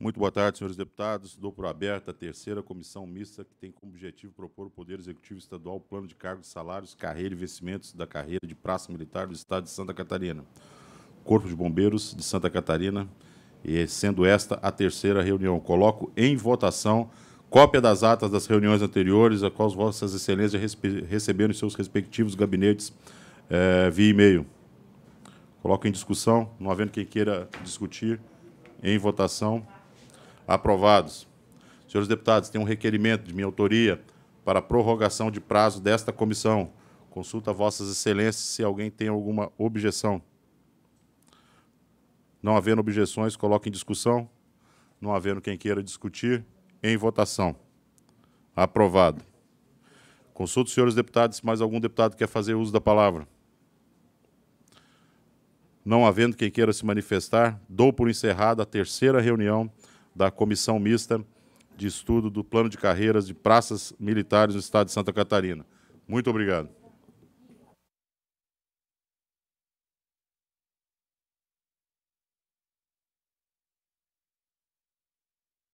Muito boa tarde, senhores deputados. Dou por aberta a terceira comissão mista que tem como objetivo propor o Poder Executivo Estadual o plano de cargos, salários, carreira e vencimentos da carreira de Praça Militar do Estado de Santa Catarina. Corpo de Bombeiros de Santa Catarina, e sendo esta a terceira reunião. Coloco em votação cópia das atas das reuniões anteriores, a quais vossas excelências receberam em seus respectivos gabinetes eh, via e-mail. Coloco em discussão, não havendo quem queira discutir, em votação. Aprovados. Senhores deputados, tem um requerimento de minha autoria para prorrogação de prazo desta comissão. Consulta a vossas excelências se alguém tem alguma objeção. Não havendo objeções, coloco em discussão. Não havendo quem queira discutir, em votação. Aprovado. Consulto os senhores deputados se mais algum deputado quer fazer uso da palavra. Não havendo quem queira se manifestar, dou por encerrada a terceira reunião da Comissão Mista de Estudo do Plano de Carreiras de Praças Militares do Estado de Santa Catarina. Muito obrigado.